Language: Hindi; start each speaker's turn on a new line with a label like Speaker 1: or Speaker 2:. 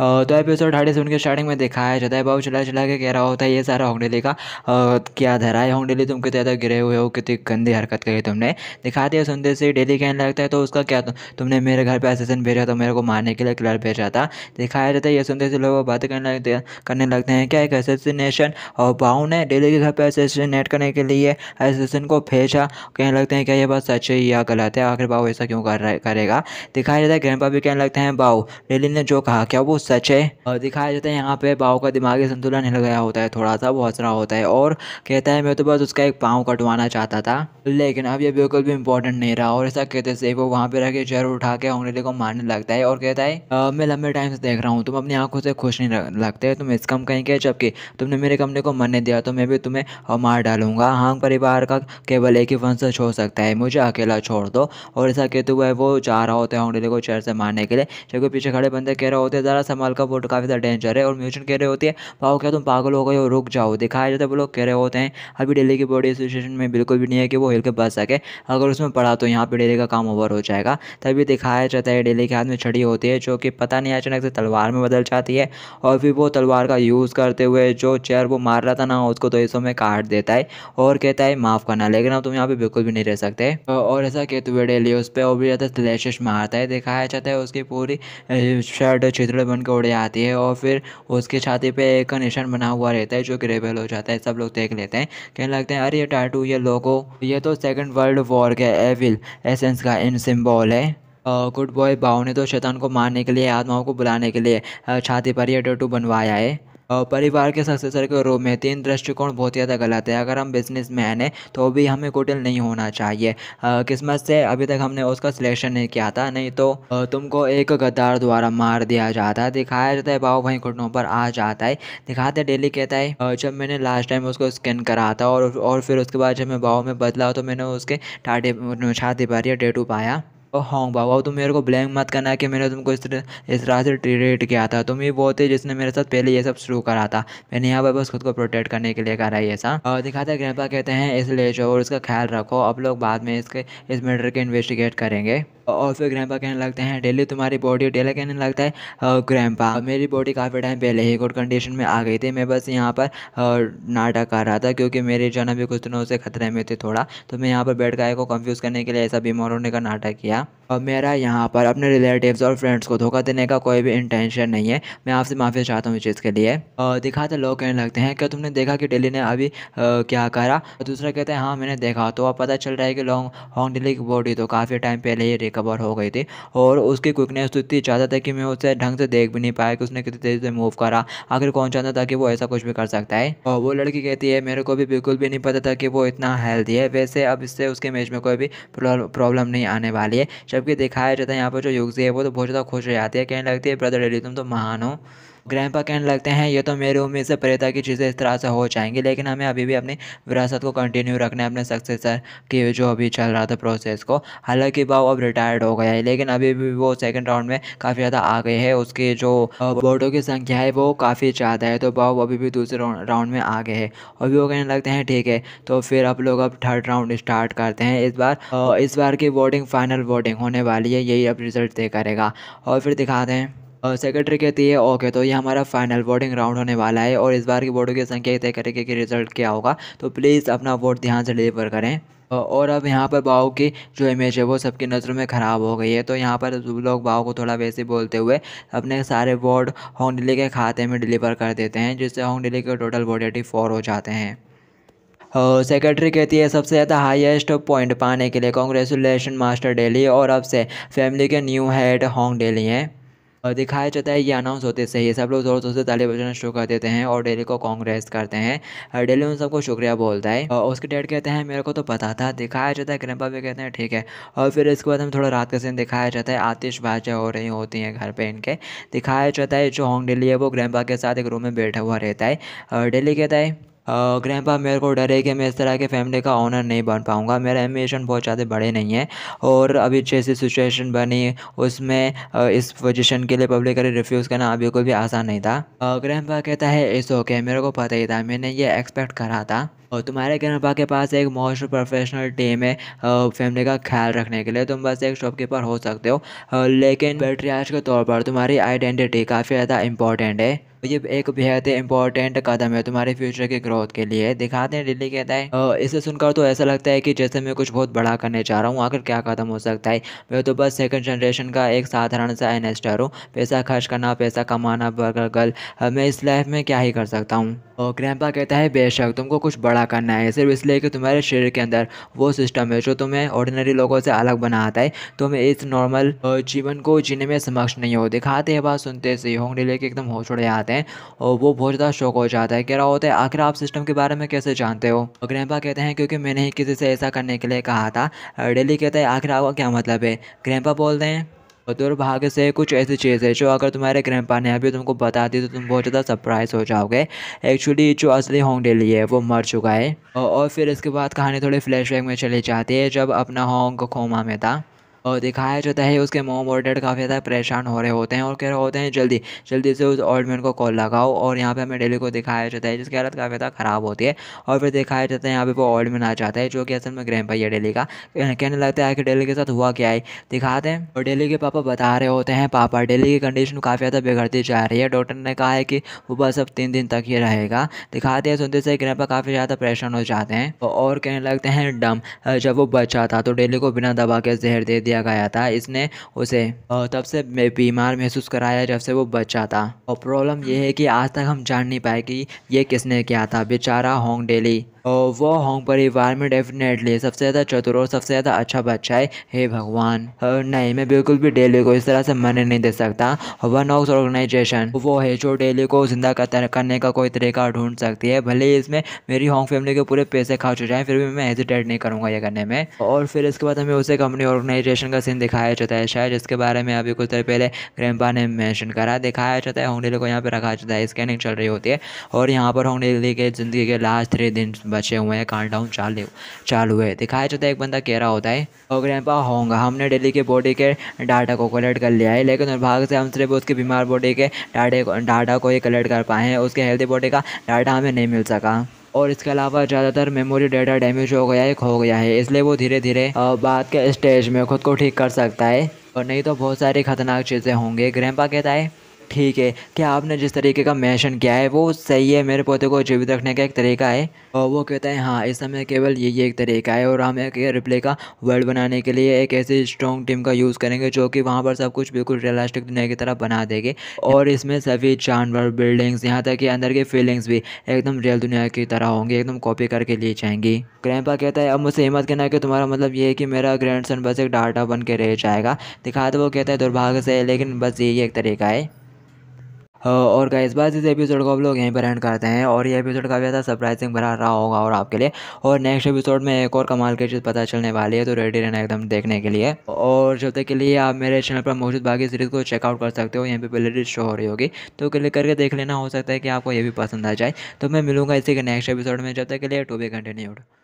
Speaker 1: तो एपिसोड थर्टी सेवन के स्टार्टिंग में दिखाया जाता है बाबू चला चला के कह रहा होता है ये सारा होंगडेली का क्या धरा है होंगडेली तुम कितने ज़्यादा गिरे हुए हो कितनी गंदी हरकत करी तुमने दिखा दिया सुनते से डेली कहने लगता है तो उसका क्या तुमने मेरे घर पर एसेसन भेजा तो मेरे को मारने के लिए क्लर भेजा था दिखाया जाता है ये सुनते से लोग बातें करने लगते करने लगते हैं क्या एक एसेसिनेशन और बाहू ने डेली के घर पर असेसिनेट करने के लिए एसेसन को भेजा कहने लगते हैं क्या ये बात सच है या गलत है आखिर बाबू ऐसा क्यों कर रहा करेगा दिखाया जाता है ग्रैंड भी कहने लगते हैं बाहू डेली ने जो कहा क्या वो सच है और दिखाया जाता है यहाँ पे बाव का दिमागी संतुलन हिल गया होता है थोड़ा सा बहुत होता है और कहता है मैं तो बस उसका एक पाँव कटवाना चाहता था लेकिन अब ये बिल्कुल भी इंपॉर्टेंट नहीं रहा और ऐसा कहते से वो वहाँ पे रह के चेयर उठा के अंग्रेजी को मारने लगता है और कहता है मैं लंबे टाइम से देख रहा हूँ तुम अपनी आंखों से खुश नहीं लगते तुम इस कम कहीं के जबकि तुमने मेरे कमरे को मरने दिया तो मैं भी तुम्हें मार डालूंगा हाँ परिवार का केवल एक ही वंश हो सकता है मुझे अकेला छोड़ दो और ऐसा कहते हुए वो जा रहा होता है अंग्रेजी को चेयर से मारने के लिए जबकि पीछे खड़े बंदे कह रहे होते हैं ज़रा माल का बोर्ड काफ़ी ज़्यादा डेंजर है और म्यूजियम कह रहे होती है पाओ क्या तुम पागल हो गए हो रुक जाओ दिखाया जाता है वो लोग कह रहे होते हैं अभी डेली की बॉडी एसोसिएशन में बिल्कुल भी नहीं है कि वो हिल के बच सके अगर उसमें पढ़ा तो यहाँ पर डेली का काम ओवर हो जाएगा तभी दिखाया जाता है डेली के हाथ में छड़ी होती है जो कि पता नहीं अचानक से तलवार में बदल जाती है और फिर वो तलवार का यूज़ करते हुए जो चेयर वो मार रहा था ना उसको तो हिस्सों में काट देता है और कहता है माफ़ करना लेकिन अब तुम यहाँ पर बिल्कुल भी नहीं रह सकते और ऐसा कहते हुए डेली उस पर और भी ज़्यादा स्लैशेस मारता है दिखाया जाता है उसकी पूरी शर्ट छिद्र बन बन के उड़े आती है और फिर उसके छाती पे एक निशान बना हुआ रहता है जो कि रेबेल हो जाता है सब लोग देख लेते हैं कहने लगते हैं अरे ये टाटू ये लोगो ये तो सेकंड वर्ल्ड वॉर के एविल एसेंस का इन सिम्बॉल है गुड बॉय बाओ ने तो शैतान को मारने के लिए आत्माओं को बुलाने के लिए छाती पर यह टाटू बनवाया है और परिवार के सक्सेसर के रूप में तीन दृष्टिकोण बहुत ज़्यादा गलत है अगर हम बिजनेस मैन हैं तो भी हमें कुटिल नहीं होना चाहिए किस्मत से अभी तक हमने उसका सिलेक्शन नहीं किया था नहीं तो तुमको एक गद्दार द्वारा मार दिया जाता है दिखाया जाता है बाबू भाई घुटनों पर आ जाता है दिखाते डेली कहता है जब मैंने लास्ट टाइम उसको स्कैन करा था और और फिर उसके बाद जब मैं भाव में बदला तो मैंने उसके टाटे छाती पर या डेटू पाया ओ हाँ होंग बाबा तुम तो मेरे को ब्लैंक मत करना कि मैंने तुमको इस तरह इस तरह से ट्रीट किया था तुम ही वो थे जिसने मेरे साथ पहले ये सब शुरू करा था मैंने यहाँ पर बस खुद को प्रोटेक्ट करने के लिए करा ये सब और दिखाता ग्रैंपा कहते हैं इसलिए जो और उसका ख्याल रखो अब लोग बाद में इसके इस मैटर के इन्वेस्टिगेट करेंगे और फिर ग्रैंपा कहने लगते हैं डेली तुम्हारी बॉडी डेला कहने लगता है ग्रैंपा मेरी बॉडी काफ़ी टाइम पहले ही गुड कंडीशन में आ गई थी मैं बस यहाँ पर नाटक कर रहा था क्योंकि मेरे जाना भी कुछ दिनों से खतरे में थे थोड़ा तो मैं यहाँ पर बैठ गाय को कन्फ्यूज़ करने के लिए ऐसा बीमार होने का नाटक किया और मेरा यहाँ पर अपने रिलेटिव्स और फ्रेंड्स को धोखा देने का कोई भी इंटेंशन नहीं है मैं आपसे माफ़ी चाहता हूँ इस चीज़ के लिए और दिखाते लोग कहने लगते हैं क्या तुमने देखा कि डेली ने अभी क्या करा तो दूसरा कहते हैं हाँ मैंने देखा तो अब पता चल रहा है कि लॉन्ग हॉन्ग डेली की बॉडी तो काफ़ी टाइम पहले ही रिकवर कवर हो गई थी और उसकी क्विकनेस तो इतनी ज़्यादा था कि मैं उसे ढंग से देख भी नहीं पाया कि उसने कितनी तेज़ी से मूव करा आखिर कौन चाहता था कि वो ऐसा कुछ भी कर सकता है और वो लड़की कहती है मेरे को भी बिल्कुल भी नहीं पता था कि वो इतना हेल्दी है वैसे अब इससे उसके मैच में कोई भी प्रॉब्लम नहीं आने वाली है जबकि दिखाया जाता है यहाँ पर जो युगजी है वो तो बहुत ज़्यादा खुश हो जाती है कहने लगती है ब्रदर डेली तुम तो महान हो ग्रैंडपा कहने लगते हैं ये तो मेरे उम्मीद से परे था कि चीज़ें इस तरह से हो जाएंगी लेकिन हमें अभी भी अपनी विरासत को कंटिन्यू रखना है अपने सक्सेसर के जो अभी चल रहा था प्रोसेस को हालांकि बाबू अब रिटायर्ड हो गया है लेकिन अभी भी वो सेकेंड राउंड में काफ़ी ज़्यादा आ गए है उसके जो वोटों की संख्या है वो काफ़ी ज़्यादा है तो बाबू अभी भी दूसरे राउंड में आ गए है अभी वो कहने लगते हैं ठीक है तो फिर आप लोग अब थर्ड राउंड स्टार्ट करते हैं इस बार इस बार की वोटिंग फाइनल वोटिंग होने वाली है यही अब रिजल्ट तय करेगा और फिर दिखाते हैं सेक्रेटरी कहती है ओके तो ये हमारा फाइनल वोटिंग राउंड होने वाला है और इस बार की वोटों की संख्या तय करेगी कि रिजल्ट क्या होगा तो प्लीज़ अपना वोट ध्यान से डिलीवर करें और अब यहाँ पर बाओ की जो इमेज है वो सबकी नज़रों में ख़राब हो गई है तो यहाँ पर लोग बाओ को थोड़ा वैसे बोलते हुए अपने सारे वोट डिली के खाते में डिलीवर कर देते हैं जिससे डिली के टोटल वोट एटी फोर हो जाते हैं सेक्रेटरी कहती है सबसे ज़्यादा हाईएस्ट पॉइंट पाने के लिए कॉन्ग्रेचुलेशन मास्टर डेली और अब से फैमिली के न्यू हेड होंग डेली हैं दिखाया जाता है ये अनाउंस होते से ही सब लोग ज़ोर ज़ोर से ताली बजाना शुरू कर देते हैं और डेली को कांग्रेस करते हैं डेली उन सबको शुक्रिया बोलता है और उसके डैड कहते हैं मेरे को तो पता था दिखाया जाता है ग्रैंपा भी कहते हैं ठीक है और फिर इसके बाद हम थोड़ा रात का सीन दिखाया जाता है आतिशबाजा हो रही होती हैं घर पर इनके दिखाया जाता है जो होंग डेली है वो ग्रैंपा के साथ एक रूम में बैठा हुआ रहता है डेली कहता है ग्रैंड पा मेरे को डर है कि मैं इस तरह के फैमिली का ऑनर नहीं बन पाऊँगा मेरे एम्बिशन बहुत ज़्यादा बड़े नहीं है और अभी जैसी सिचुएशन बनी उसमें इस पोजिशन के लिए पब्लिकली रिफ्यूज़ करना अभी कोई भी आसान नहीं था ग्रैंड पा कहता है इस ओके मेरे को पता ही था मैंने ये एक्सपेक्ट करा था और तुम्हारे ग्रैंडपा के पास एक मोस्ट प्रोफेशनल टीम है फैमिली का ख्याल रखने के लिए तुम बस एक शॉपकीपर हो सकते हो लेकिन आज के तौर पर तुम्हारी आइडेंटिटी काफ़ी ज़्यादा इंपॉर्टेंट है ये एक बेहद इंपॉर्टेंट कदम है तुम्हारे फ्यूचर के ग्रोथ के लिए दिखाते हैं दिल्ली कहता है इसे सुनकर तो ऐसा लगता है कि जैसे मैं कुछ बहुत बड़ा करने जा रहा हूँ आखिर क्या कदम हो सकता है मैं तो बस सेकंड जनरेशन का एक साधारण सा इन्वेस्टर हूँ पैसा खर्च करना पैसा कमाना बर्गर गर्ल मैं इस लाइफ में क्या ही कर सकता हूँ और क्रैम्पा कहता है बेशक तुमको कुछ बड़ा करना है सिर्फ इसलिए कि तुम्हारे शरीर के अंदर वो सिस्टम है जो तुम्हें ऑर्डिनरी लोगों से अलग बनाता है तुम्हें इस नॉर्मल जीवन को जीने में समक्ष नहीं हो दिखाते हैं बात सुनते से होंगे लेके एकदम हो छोड़े आते जाते हैं और वो बहुत ज़्यादा शौक हो जाता है कह रहा होता है आखिर आप सिस्टम के बारे में कैसे जानते हो और ग्रैंपा कहते हैं क्योंकि मैंने ही किसी से ऐसा करने के लिए कहा था डेली कहते हैं आखिर आपका क्या मतलब है ग्रैंपा बोलते हैं और दुर्भाग्य से कुछ ऐसी चीज़ है जो अगर तुम्हारे ग्रैंडपा ने अभी तुमको बता दी तो तुम बहुत ज़्यादा सरप्राइज हो जाओगे एक्चुअली जो असली होंग डेली है वो मर चुका है और फिर इसके बाद कहानी थोड़ी फ्लैशबैक में चली जाती है जब अपना होंग कोमा में था और दिखाया जाता है उसके मोम और डैड काफ़ी ज़्यादा परेशान हो रहे होते हैं और कह रहे होते हैं जल्दी जल्दी से उस ओल्ड मैन को कॉल लगाओ और यहाँ पे हमें डेली को दिखाया जाता है जिसकी हालत काफ़ी ज़्यादा ख़राब होती है और फिर दिखाया जाता है यहाँ पे वो ओल्ड मैन आ जाता है जो कि असल में ग्रैंड है डेली का कहने लगता है कि डेली के साथ हुआ क्या है दिखाते हैं और डेली के पापा बता रहे होते हैं पापा डेली की कंडीशन काफ़ी ज़्यादा बिगड़ती जा रही है डॉक्टर ने कहा है कि वो बस अब तीन दिन तक ही रहेगा दिखाते हैं सुनते से ग्रैंड काफ़ी ज़्यादा परेशान हो जाते हैं और कहने लगते हैं डम जब वो बच्चा था तो डेली को बिना दबा के जहर दे दिया दिया गया था इसने उसे तब से बीमार महसूस कराया जब से वो बच्चा था और प्रॉब्लम यह है कि आज तक हम जान नहीं पाए कि ये किसने किया था बेचारा होंग डेली और वो होंग परिवार में डेफिनेटली सबसे ज़्यादा चतुर और सबसे ज़्यादा अच्छा बच्चा है हे भगवान नहीं मैं बिल्कुल भी डेली को इस तरह से मरने नहीं दे सकता वन ऑक्स ऑर्गेनाइजेशन वो है जो डेली को जिंदा करने का कोई तरीका ढूंढ सकती है भले ही इसमें मेरी होंग फैमिली के पूरे पैसे खर्च हो हैं फिर भी मैं हेजिटेट नहीं करूँगा ये करने में और फिर इसके बाद हमें उसे कंपनी ऑर्गेनाइजेशन का सीन दिखाया जाता है शायद जिसके बारे में अभी कुछ देर पहले ग्रैंपा ने मैंशन करा दिखाया जाता है होंग डेली को यहाँ पर रखा जाता है स्कैनिंग चल रही होती है और यहाँ पर होंग डेली के ज़िंदगी के लास्ट थ्री दिन बचे हुए हैं डाउन चालू चालू है दिखाया जाता है एक बंदा कह रहा होता है और ग्रैंपा होंगा हमने डेली के बॉडी के डाटा को कलेक्ट कर लिया है लेकिन दुर्भाग्य से हम सिर्फ उसके बीमार बॉडी के डाटे डाटा को ही कलेक्ट कर पाए हैं उसके हेल्दी बॉडी का डाटा हमें नहीं मिल सका और इसके अलावा ज़्यादातर मेमोरी डाटा डैमेज हो गया है खो गया है इसलिए वो धीरे धीरे बाद के स्टेज में खुद को ठीक कर सकता है और नहीं तो बहुत सारी खतरनाक चीज़ें होंगी ग्रैंपा कहता है ठीक है क्या आपने जिस तरीके का मैशन किया है वो सही है मेरे पौधे को जीवित रखने का एक तरीका है और वो कहता है हाँ इस समय केवल यही एक तरीका है और हम एक रिप्ले का वर्ल्ड बनाने के लिए एक ऐसी स्ट्रॉन्ग टीम का यूज़ करेंगे जो कि वहाँ पर सब कुछ बिल्कुल रियलिस्टिक दुनिया की तरह बना देंगे और इसमें सभी जानवर बिल्डिंग्स यहाँ तक कि अंदर की फीलिंग्स भी एकदम रियल दुनिया की तरह होंगी एकदम कॉपी करके लिए जाएंगी ग्रैंडपा कहता है अब मुझसे हिम्मत कहना कि तुम्हारा मतलब ये है कि मेरा ग्रैंडसन बस एक डाटा बन के रह जाएगा दिखा दो वो कहता है दुर्भाग्य से लेकिन बस यही एक तरीका है हाँ, और इस बार इस एपिसोड को आप लोग यहीं पर एंड करते हैं और ये एपिसोड काफ़ी ज़्यादा सरप्राइजिंग भरा रहा होगा और आपके लिए और नेक्स्ट एपिसोड में एक और कमाल की चीज़ पता चलने वाली है तो रेडी रहना एकदम देखने के लिए और जब तक के लिए आप मेरे चैनल पर मौजूद बाकी सीरीज़ को चेकआउट कर सकते हो यहाँ पर प्लेलिस्ट शो हो रही होगी तो क्लिक करके देख लेना हो सकता है कि आपको ये भी पसंद आ जाए तो मैं मिलूँगा इसी के नेक्स्ट एपिसोड में जब तक के लिए टू बी कंटिन्यूड